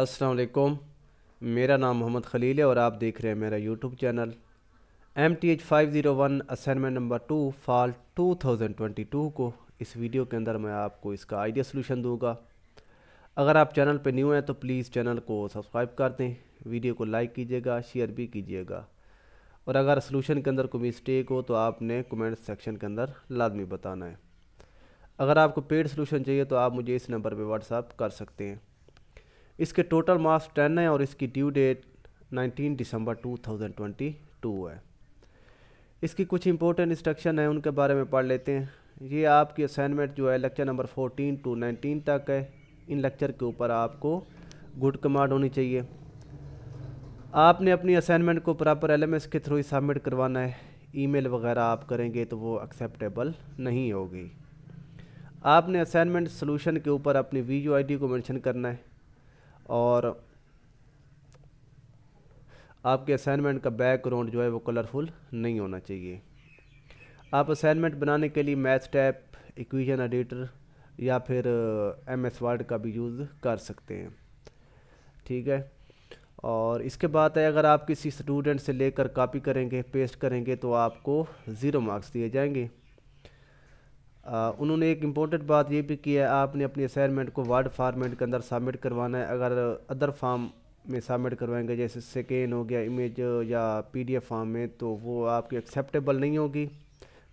असलकुम मेरा नाम मोहम्मद खलील है और आप देख रहे हैं मेरा YouTube channel M T H five zero one assignment number two fall two thousand twenty two को इस वीडियो के अंदर मैं आपको इसका आइडिया सोल्यूशन दूंगा अगर आप चैनल पर न्यू हैं तो प्लीज़ चैनल को सब्सक्राइब कर दें वीडियो को लाइक कीजिएगा शेयर भी कीजिएगा और अगर सोल्यूशन के अंदर कोई मिस्टेक हो तो आपने कमेंट सेक्शन के अंदर लाजमी बताना है अगर आपको पेड सोल्यूशन चाहिए तो आप मुझे इस नंबर पर व्हाट्सअप कर सकते हैं इसके टोटल मार्क्स टेन है और इसकी ड्यू डेट 19 दिसंबर 2022 है इसकी कुछ इंपॉर्टेंट इंस्ट्रक्शन है उनके बारे में पढ़ लेते हैं ये आपकी असाइनमेंट जो है लेक्चर नंबर 14 टू 19 तक है इन लेक्चर के ऊपर आपको गुड कमांड होनी चाहिए आपने अपनी असाइनमेंट को प्रॉपर एलएमएस के थ्रू ही सबमिट करवाना है ईमेल वगैरह आप करेंगे तो वो एक्सेप्टेबल नहीं होगी आपने असाइनमेंट सोलूशन के ऊपर अपनी वीजो आई डी को मेंशन करना है और आपके असाइनमेंट का बैकग्राउंड जो है वो कलरफुल नहीं होना चाहिए आप असाइनमेंट बनाने के लिए मैथ टैप इक्वेशन एडिटर या फिर एम एस वर्ड का भी यूज़ कर सकते हैं ठीक है और इसके बाद है अगर आप किसी स्टूडेंट से लेकर कॉपी करेंगे पेस्ट करेंगे तो आपको ज़ीरो मार्क्स दिए जाएंगे उन्होंने एक इम्पोर्टेंट बात ये भी की है आपने अपनी असाइनमेंट को वर्ड फार्मेट के अंदर सबमिट करवाना है अगर अदर फार्म में सबमिट करवाएंगे जैसे सेकेंड हो गया इमेज या पीडीएफ फॉर्म में तो वो आपकी एक्सेप्टेबल नहीं होगी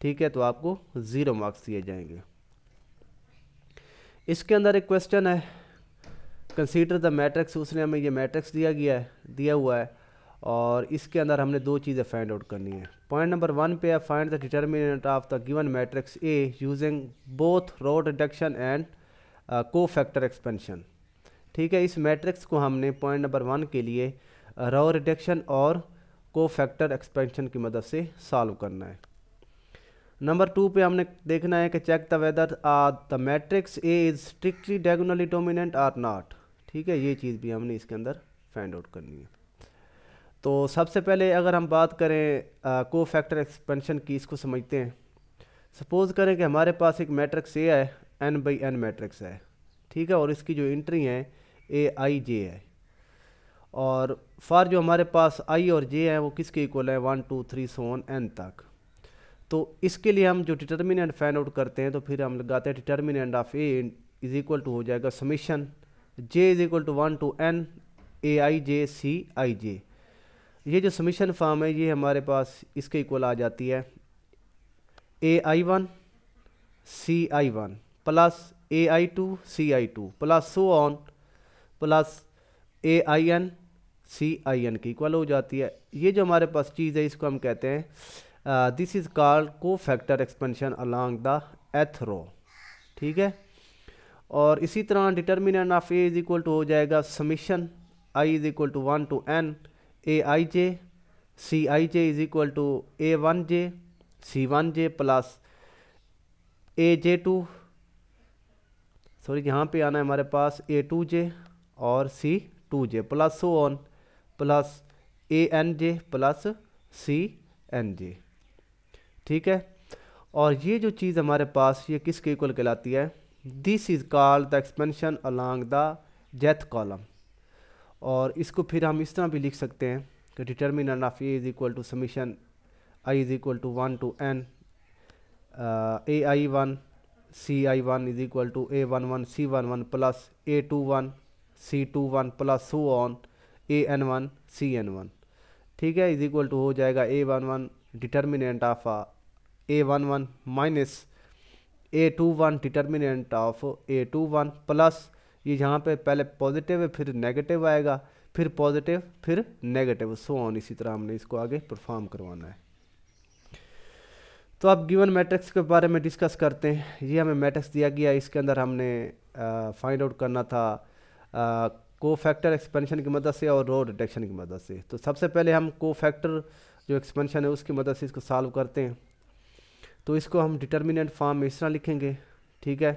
ठीक है तो आपको ज़ीरो मार्क्स दिए जाएंगे इसके अंदर एक क्वेश्चन है कंसीडर द मैट्रिक्स उसने हमें ये मैट्रिक्स दिया गया है दिया हुआ है और इसके अंदर हमने दो चीज़ें फाइंड आउट करनी है पॉइंट नंबर वन पे है find the determinant of the given matrix A using both row reduction and cofactor expansion ठीक है इस मैट्रिक्स को हमने पॉइंट नंबर वन के लिए रो uh, रिडक्शन और को फैक्टर एक्सपेंशन की मदद से सॉल्व करना है नंबर टू पे हमने देखना है कि check the whether the matrix A is strictly diagonally dominant or not ठीक है ये चीज़ भी हमने इसके अंदर फाइंड आउट करनी है तो सबसे पहले अगर हम बात करें को फैक्टर एक्सपेंशन की इसको समझते हैं सपोज़ करें कि हमारे पास एक मैट्रिक्स ए है एन बाई एन मैट्रिक्स है ठीक है और इसकी जो एंट्री है ए आई जे है और फार जो हमारे पास आई और जे है वो किसके इक्वल है one two three so on n तक तो इसके लिए हम जो डिटर्मिनेंट फाइंड आउट करते हैं तो फिर हम लगाते हैं determinant of A is equal to हो जाएगा summation j is equal to one two n a i j c i j ये जो समीशन फार्म है ये हमारे पास इसके इक्वल आ जाती है a i one c i one plus a i two c i two plus so on plus a i n c i n की इक्वल हो जाती है ये जो हमारे पास चीज़ है इसको हम कहते हैं this is called cofactor expansion along the ith row ठीक है और इसी तरह determinant of A is equal to हो जाएगा summation i is equal to one two n a i j c i j is equal to a one j c one j plus a j two sorry यहाँ पे आना है हमारे पास ए two j और c two j plus so on plus a n j plus c n j ठीक है और ये जो चीज़ हमारे पास ये किसके इक्वल कहलाती है this is called the expansion along the jth column और इसको फिर हम इस तरह भी लिख सकते हैं कि determinant of A is equal to summation i is equal to one two n a i one c i one is equal to a one one c one one plus a two one c two one plus so on a n one c n one ठीक है is equal to हो जाएगा a one one determinant of a one one minus a two one determinant of A two one plus ये यहाँ पे पहले positive है फिर नेगेटिव आएगा फिर पॉजिटिव फिर नेगेटिव सो ऑन इसी तरह हमने इसको आगे परफॉर्म करवाना है तो अब गिवन मैट्रिक्स के बारे में डिस्कस करते हैं ये हमें मैट्रिक्स दिया गया इसके अंदर हमने फाइंड आउट करना था को फैक्टर एक्सपेंशन की मदद से और रो डिटेक्शन की मदद से तो सबसे पहले हम को फैक्टर जो एक्सपेंशन है उसकी मदद से इसको सॉल्व करते हैं तो इसको हम डिटर्मिनेंट फॉर्म में इस तरह लिखेंगे ठीक है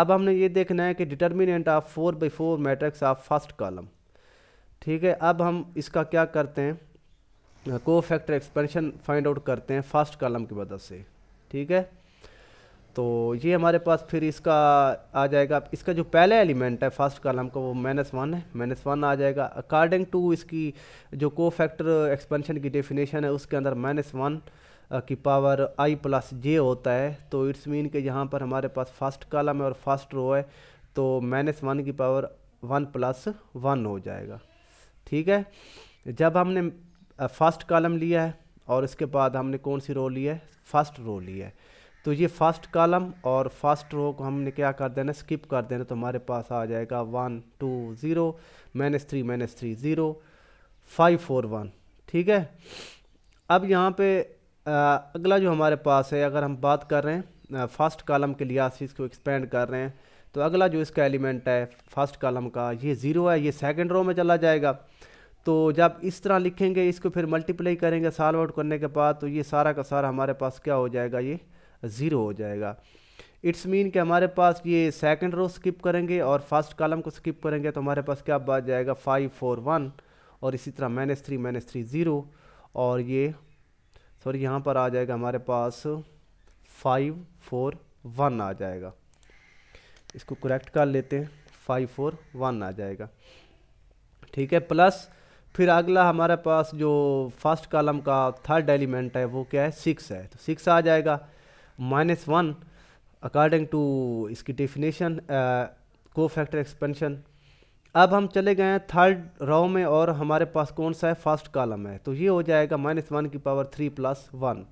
अब हमने ये देखना है कि determinant of four by four matrix of first column ठीक है अब हम इसका क्या करते हैं को फैक्टर एक्सपेंशन फाइंड आउट करते हैं फर्स्ट कॉलम की मदद से ठीक है तो ये हमारे पास फिर इसका आ जाएगा इसका जो पहला एलिमेंट है फर्स्ट कॉलम का वो माइनस वन है माइनस वन आ जाएगा अकॉर्डिंग टू इसकी जो को फैक्टर एक्सपेंशन की डेफिनेशन है उसके अंदर माइनस वन की पावर आई प्लस जे होता है तो इट्स मीन के यहाँ पर हमारे पास फर्स्ट कॉलम है और फर्स्ट रो है तो माइनस वन की पावर वन प्लस वन हो जाएगा ठीक है जब हमने फर्स्ट कॉलम लिया है और इसके बाद हमने कौन सी रो ली है फर्स्ट रो ली है तो ये फर्स्ट कॉलम और फर्स्ट रो को हमने क्या कर देना स्किप कर देना तो हमारे पास आ जाएगा one two zero minus three minus three zero five four one ठीक है अब यहाँ पे अगला जो हमारे पास है अगर हम बात कर रहे हैं फर्स्ट कॉलम के लिए से इसको एक्सपेंड कर रहे हैं तो अगला जो इसका एलिमेंट है फर्स्ट कॉलम का ये ज़ीरो है ये सेकंड रो में चला जाएगा तो जब इस तरह लिखेंगे इसको फिर मल्टीप्लाई करेंगे साल आउट करने के बाद तो ये सारा का सारा हमारे पास क्या हो जाएगा ये ज़ीरो हो जाएगा इट्स मीन कि हमारे पास ये सेकंड रो स्किप करेंगे और फर्स्ट कॉलम को स्किप करेंगे तो हमारे पास क्या बात जाएगा फाइव फोर वन और इसी तरह minus three minus three zero और ये सॉरी तो यहाँ पर आ जाएगा हमारे पास फाइव फोर वन आ जाएगा इसको करेक्ट कर लेते हैं फाइव फोर वन आ जाएगा ठीक है प्लस फिर अगला हमारे पास जो फर्स्ट कॉलम का थर्ड एलिमेंट है वो क्या है सिक्स है तो सिक्स आ जाएगा माइनस वन अकॉर्डिंग टू इसकी डेफिनेशन को फैक्टर एक्सपेंशन अब हम चले गए हैं थर्ड रो में और हमारे पास कौन सा है फर्स्ट कॉलम है तो ये हो जाएगा माइनस वन की पावर थ्री प्लस वन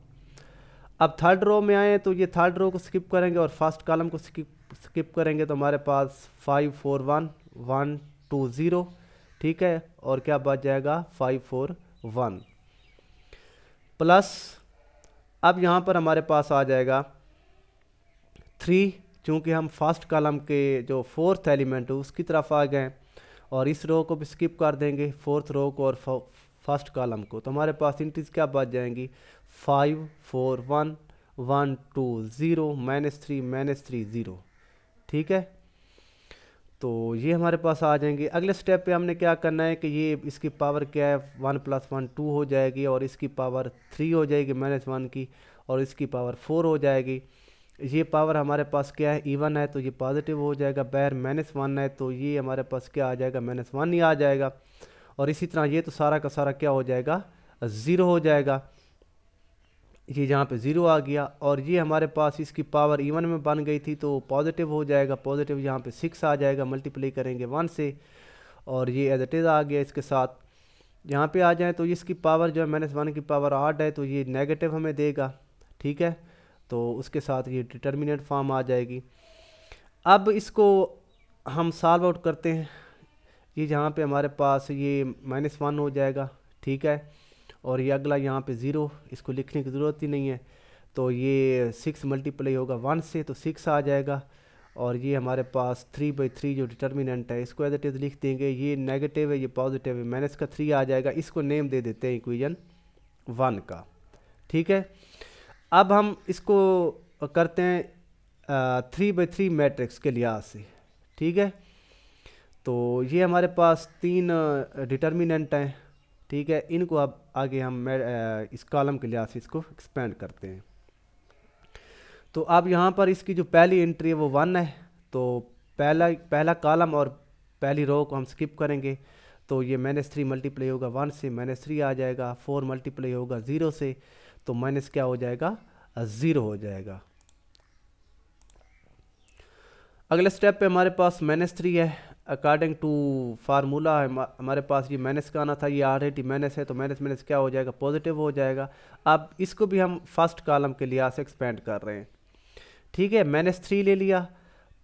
अब थर्ड रो में आए तो ये थर्ड रो को स्किप करेंगे और फर्स्ट कॉलम को स्किप स्किप करेंगे तो हमारे पास five four one one two zero ठीक है और क्या बच जाएगा फाइव फोर वन प्लस अब यहाँ पर हमारे पास आ जाएगा थ्री चूँकि हम फर्स्ट कॉलम के जो फोर्थ एलिमेंट है उसकी तरफ आ गए और इस रो को भी स्किप कर देंगे फोर्थ रो को और फर्स्ट कॉलम को तो हमारे पास इंटीज क्या बच जाएंगी five four one one two zero minus three minus three zero ठीक है तो ये हमारे पास आ जाएंगे अगले स्टेप पे हमने क्या करना है कि ये इसकी पावर क्या है वन प्लस वन टू हो जाएगी और इसकी पावर थ्री हो जाएगी माइनस वन की और इसकी पावर फोर हो जाएगी ये पावर हमारे पास क्या है इवन e है तो ये पॉजिटिव हो जाएगा बैर माइनस वन है तो ये हमारे पास क्या आ जाएगा माइनस वन ही आ जाएगा और इसी तरह ये तो सारा का सारा क्या हो जाएगा ज़ीरो हो जाएगा ये यहाँ पे ज़ीरो आ गया और ये हमारे पास इसकी पावर इवन e में बन गई थी तो पॉजिटिव हो जाएगा पॉजिटिव यहाँ पर सिक्स आ जाएगा मल्टीप्लाई करेंगे वन से और ये एज एट इज़ आ गया इसके साथ यहाँ पर आ जाए तो इसकी पावर जो है माइनस वन की पावर आठ है तो ये नेगेटिव हमें देगा ठीक है तो उसके साथ ये डिटर्मिनेट फॉर्म आ जाएगी अब इसको हम सॉल्व आउट करते हैं ये जहाँ पे हमारे पास ये माइनस वन हो जाएगा ठीक है और ये अगला यहाँ पे ज़ीरो इसको लिखने की ज़रूरत ही नहीं है तो ये सिक्स मल्टीप्लाई होगा वन से तो सिक्स आ जाएगा और ये हमारे पास थ्री बाई थ्री जो डिटर्मिनेंट है इसको एज इट इज़ लिख देंगे ये नेगेटिव है ये पॉजिटिव है माइनस का थ्री आ जाएगा इसको नेम दे देते हैं इक्वेजन वन का ठीक है अब हम इसको करते हैं थ्री बाई थ्री मैट्रिक्स के लिहाज से ठीक है तो ये हमारे पास तीन डिटर्मिनेंट हैं ठीक है इनको अब आगे हम इस कॉलम के लिहाज से इसको एक्सपेंड करते हैं तो अब यहाँ पर इसकी जो पहली एंट्री है वो वन है तो पहला पहला कॉलम और पहली रो को हम स्किप करेंगे तो ये माइनस थ्री मल्टीप्लाई होगा वन से माइनस थ्री आ जाएगा फोर मल्टीप्लाई होगा ज़ीरो से तो माइनस क्या हो जाएगा ज़ीरो हो जाएगा अगले स्टेप पे हमारे पास माइनस थ्री है अकॉर्डिंग टू फार्मूला है हमारे पास ये माइनस का आना था ये ऑलरेडी माइनस है तो माइनस माइनस क्या हो जाएगा पॉजिटिव हो जाएगा अब इसको भी हम फर्स्ट कॉलम के लिहाज से एक्सपेंड कर रहे हैं ठीक है माइनस थ्री ले लिया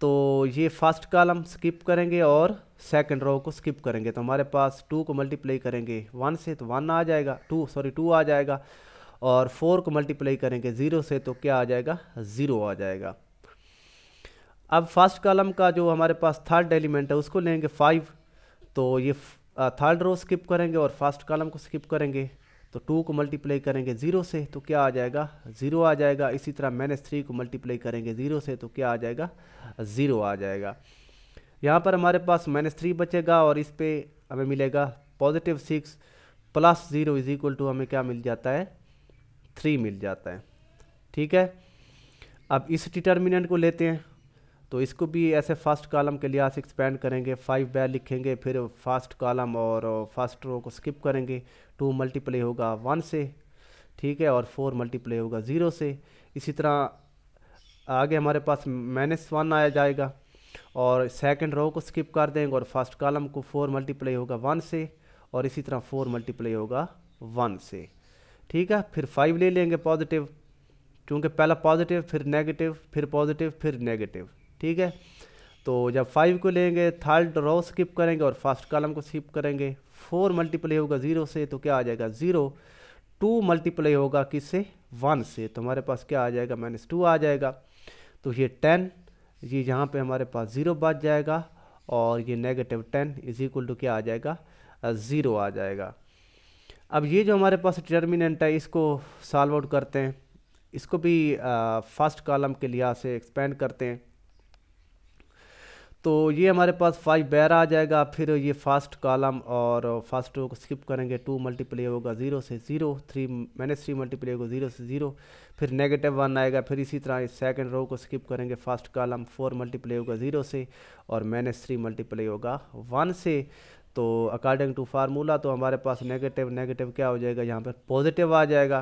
तो ये फर्स्ट कॉलम स्किप करेंगे और सेकंड रो को स्किप करेंगे तो हमारे पास टू को मल्टीप्लाई करेंगे वन से तो वन आ जाएगा टू सॉरी टू आ जाएगा और फोर को मल्टीप्लाई करेंगे ज़ीरो से तो क्या आ जाएगा ज़ीरो आ जाएगा अब फर्स्ट कॉलम का जो हमारे पास थर्ड एलिमेंट है उसको लेंगे फाइव तो ये थर्ड रो स्किप करेंगे और फर्स्ट कॉलम को स्किप करेंगे तो टू को मल्टीप्लाई करेंगे ज़ीरो से तो क्या आ जाएगा ज़ीरो आ जाएगा इसी तरह माइनस थ्री को मल्टीप्लाई करेंगे ज़ीरो से तो क्या आ जाएगा ज़ीरो आ जाएगा यहाँ पर हमारे पास माइनस थ्री बचेगा और इस पर हमें मिलेगा positive six plus zero is equal to हमें क्या मिल जाता है थ्री मिल जाता है ठीक है अब इस डिटर्मिनेंट को लेते हैं तो इसको भी ऐसे फर्स्ट कॉलम के लिहाज से एक्सपेंड करेंगे फाइव बाय लिखेंगे फिर फर्स्ट कॉलम और फर्स्ट रो को स्किप करेंगे टू मल्टीप्लाई होगा वन से ठीक है और फोर मल्टीप्लाई होगा ज़ीरो से इसी तरह आगे हमारे पास माइनस वन आया जाएगा और सेकंड रो को स्किप कर देंगे और फर्स्ट कॉलम को फोर मल्टीप्लाई होगा वन से और इसी तरह फोर मल्टीप्लाई होगा वन से ठीक है फिर फाइव ले लेंगे पॉजिटिव क्योंकि पहला पॉजिटिव फिर नेगेटिव फिर पॉजिटिव फिर नेगेटिव ठीक है तो जब फाइव को लेंगे थर्ड रो स्किप करेंगे और फर्स्ट कॉलम को स्किप करेंगे फोर मल्टीप्लाई होगा ज़ीरो से तो क्या आ जाएगा ज़ीरो टू मल्टीप्लाई होगा से वन से तो हमारे पास क्या आ जाएगा माइनस टू आ जाएगा तो ये टेन ये यहाँ पे हमारे पास ज़ीरो बच जाएगा और ये negative ten is equal to क्या आ जाएगा ज़ीरो आ जाएगा अब ये जो हमारे पास डिटर्मिनेंट है इसको सॉल्व आउट करते हैं इसको भी फर्स्ट कॉलम के लिहाज से एक्सपेंड करते हैं तो ये हमारे पास फाइव बैर आ जाएगा फिर ये फर्स्ट कॉलम और फर्स्ट को स्किप करेंगे टू मल्टीप्ले होगा ज़ीरो से zero three minus three multiply होगा ज़ीरो से ज़ीरो फिर नेगेटिव वन आएगा फिर इसी तरह इस सेकेंड रो को स्किप करेंगे फर्स्ट कॉलम फोर मल्टीप्ले होगा ज़ीरो से और माइनस थ्री मल्टीप्ले होगा वन से तो अकॉर्डिंग टू फार्मूला तो हमारे पास नेगेटिव नेगेटिव क्या हो जाएगा यहाँ पर पॉजिटिव आ जाएगा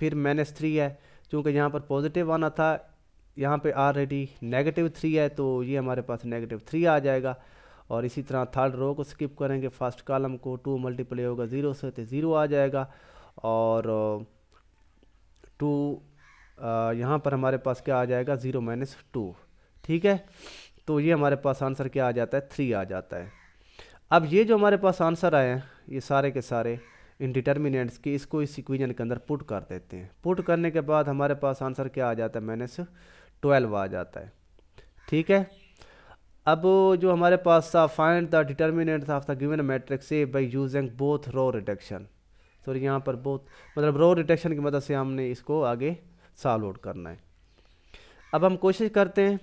फिर माइनस थ्री है क्योंकि यहाँ पर पॉजिटिव आना था यहाँ पे ऑलरेडी नेगेटिव थ्री है तो ये हमारे पास नेगेटिव थ्री आ जाएगा और इसी तरह थर्ड रो को स्किप करेंगे फर्स्ट कॉलम को टू मल्टीप्लाई होगा ज़ीरो से तो ज़ीरो आ जाएगा और टू uh, uh, यहाँ पर हमारे पास क्या आ जाएगा ज़ीरो माइनस टू ठीक है तो ये हमारे पास आंसर क्या आ जाता है थ्री आ जाता है अब ये जो हमारे पास आंसर आए हैं ये सारे के सारे इन डिटर्मिनेंट्स की इसको इस इक्वेशन के अंदर पुट कर देते हैं पुट करने के बाद हमारे पास आंसर क्या आ जाता है माइनस ट्वेल्व आ जाता है ठीक है अब जो हमारे पास था find the determinant of the given matrix A by using both row reduction तो यहाँ पर बहुत मतलब रो रिडक्शन की मदद से हमने इसको आगे सॉल्व आउट करना है अब हम कोशिश करते हैं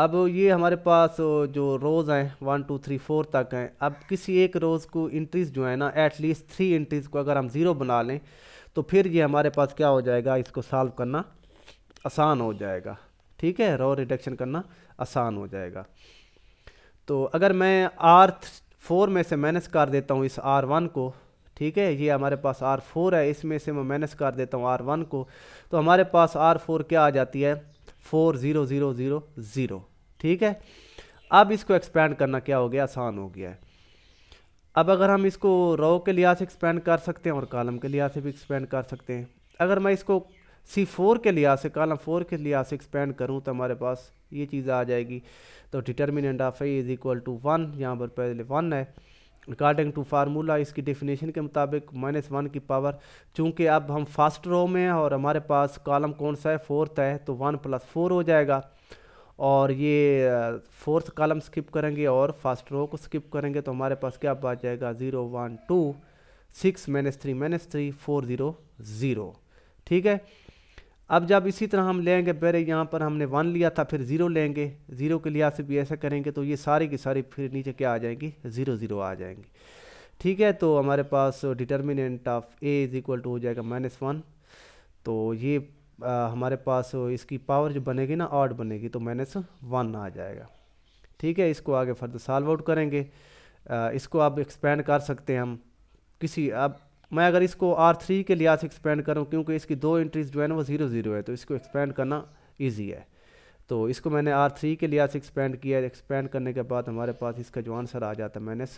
अब ये हमारे पास जो रोज़ हैं वन टू थ्री फोर तक हैं अब किसी एक रोज़ को इंट्रीज़ जो है ना एटलीस्ट थ्री इंट्रीज़ को अगर हम ज़ीरो बना लें तो फिर ये हमारे पास क्या हो जाएगा इसको सॉल्व करना आसान हो जाएगा ठीक है रो रिडक्शन करना आसान हो जाएगा तो अगर मैं आर फोर में से माइनस कर देता हूँ इस आर वन को ठीक है ये हमारे पास आर फोर है इसमें से मैं माइनस कर देता हूँ आर वन को तो हमारे पास आर फोर क्या आ जाती है four zero zero zero zero ठीक है अब इसको एक्सपेंड करना क्या हो गया आसान हो गया है अब अगर हम इसको रो के लिहाज से एक्सपेंड कर सकते हैं और कॉलम के लिहाज से भी एक्सपेंड कर सकते हैं अगर मैं इसको सी फोर के लिहाज से कॉलम फोर के लिहाज से एक्सपेंड करूं तो हमारे पास ये चीज़ आ जाएगी तो determinant of A is equal to one यहाँ पर पहले वन है अकॉर्डिंग टू फार्मूला इसकी डेफिनेशन के मुताबिक माइनस वन की पावर चूँकि अब हम फर्स्ट रो में हैं और हमारे पास कॉलम कौन सा है फोर्थ है तो वन प्लस फोर हो जाएगा और ये फोर्थ कॉलम स्किप करेंगे और फर्स्ट रो को स्किप करेंगे तो हमारे पास क्या आ जाएगा zero one two six minus three minus three four zero zero ठीक है अब जब इसी तरह हम लेंगे पहले यहाँ पर हमने वन लिया था फिर ज़ीरो लेंगे ज़ीरो के लिहाज से भी ऐसा करेंगे तो ये सारी की सारी फिर नीचे क्या आ जाएंगी ज़ीरो ज़ीरो आ जाएंगी ठीक है तो हमारे पास determinant of A is equal to हो जाएगा माइनस वन तो ये आ, हमारे पास इसकी पावर जो बनेगी ना आठ बनेगी तो माइनस वन आ जाएगा ठीक है इसको आगे फर्दर सॉल्व आउट करेंगे आ, इसको आप एक्सपेंड कर सकते हैं हम किसी अब मैं अगर इसको आर थ्री के लिहाज से एक्सपेंड करूँ क्योंकि इसकी दो इंट्रीज जो है ना वो ज़ीरो ज़ीरो है तो इसको एक्सपेंड करना ईजी है तो इसको मैंने आर थ्री के लिहाज से एक्सपेंड किया है एक्सपेंड करने के बाद हमारे पास इसका जो आंसर आ जाता है माइनस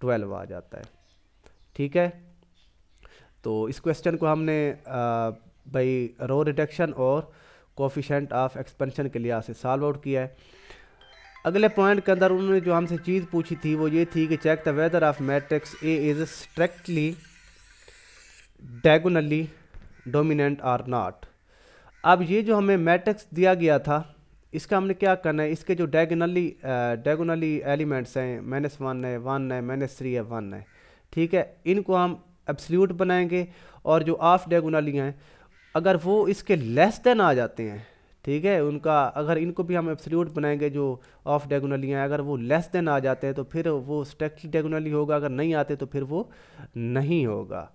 ट्वेल्व आ जाता है ठीक है तो इस क्वेश्चन को हमने भाई रो रिडक्शन और कोफिशेंट ऑफ एक्सपेंशन के लिहाज से सॉल्व आउट किया है अगले पॉइंट के अंदर उन्होंने जो हमसे चीज़ पूछी थी वो ये थी कि check the whether of matrix A is strictly diagonally dominant or not अब ये जो हमें मैट्रिक्स दिया गया था इसका हमने क्या करना है इसके जो डायगोनली डायगोनली एलिमेंट्स हैं माइनस वन है वन है माइनस थ्री है वन है ठीक है इनको हम एब्सल्यूट बनाएंगे और जो ऑफ डायगोनली हैं अगर वो इसके लेस देन आ जाते हैं ठीक है उनका अगर इनको भी हम एब्सल्यूट बनाएंगे जो ऑफ डायगोनली हैं अगर वो लेस देन आ जाते हैं तो फिर वो स्ट्रैक्टली डायगोनली होगा अगर नहीं आते तो फिर वो नहीं होगा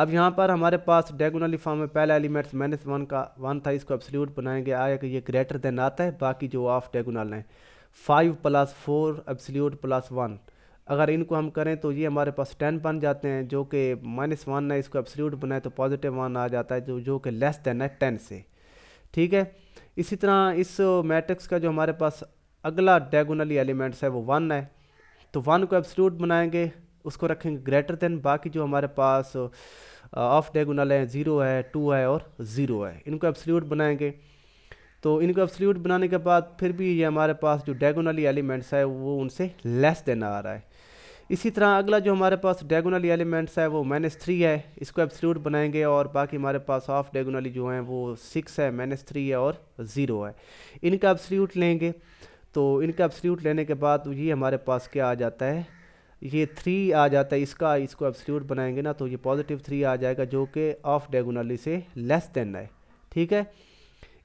अब यहाँ पर हमारे पास डेगोनली फॉर्म में पहला एलिमेंट्स माइनस वन का वन था इसको एब्सोल्यूट बनाएंगे आया कि ये ग्रेटर देन आता है बाकी जो ऑफ डेगोनल हैं five plus four absolute plus one अगर इनको हम करें तो ये हमारे पास टेन बन जाते हैं जो कि माइनस वन है इसको एब्सोल्यूट बनाए तो पॉजिटिव वन आ जाता है जो जो कि लेस देन है टेन से ठीक है इसी तरह इस मैट्रिक्स का जो हमारे पास अगला डेगोनली एलिमेंट्स है वो वन है तो वन को एब्सोल्यूट बनाएंगे उसको रखेंगे ग्रेटर देन बाकी जो हमारे पास ऑफ uh, डायगोनल है ज़ीरो है टू है और ज़ीरो है इनको एब्सल्यूट बनाएंगे तो इनको एब्सल्यूट बनाने के बाद फिर भी ये हमारे पास जो डेगोनली एलिमेंट्स है वो उनसे लेस देन आ रहा है इसी तरह अगला जो हमारे पास डेगोनली एलिमेंट्स है वो माइनस थ्री है इसको एब्सल्यूट बनाएंगे और बाकी हमारे पास ऑफ डेगोनली जो हैं वो सिक्स है माइनस थ्री है और ज़ीरो है इनका एब्सल्यूट लेंगे तो इनका एब्सल्यूट लेने के बाद ये हमारे पास क्या आ जाता है ये थ्री आ जाता है इसका इसको एब्सल्यूट बनाएंगे ना तो ये पॉजिटिव थ्री आ जाएगा जो कि ऑफ डायगोनली से लेस देन है ठीक है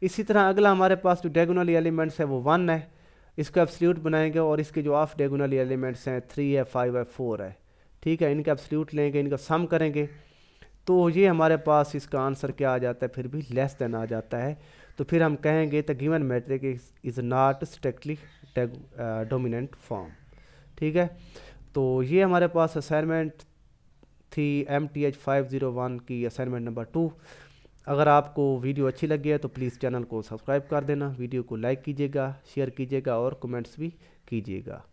इसी तरह अगला हमारे पास जो डेगोनली एलिमेंट्स है वो वन है इसको एब्सल्यूट बनाएंगे और इसके जो ऑफ डेगोनली एलिमेंट्स हैं थ्री है फाइव है फोर है ठीक है इनका एब्सल्यूट लेंगे इनका सम करेंगे तो ये हमारे पास इसका आंसर क्या आ जाता है फिर भी लेस देन आ जाता है तो फिर हम कहेंगे the given matrix is not strictly dominant form ठीक है तो ये हमारे पास असाइनमेंट थी M T H five zero one की असाइनमेंट नंबर टू अगर आपको वीडियो अच्छी लगी है तो प्लीज़ चैनल को सब्सक्राइब कर देना वीडियो को लाइक कीजिएगा शेयर कीजिएगा और कमेंट्स भी कीजिएगा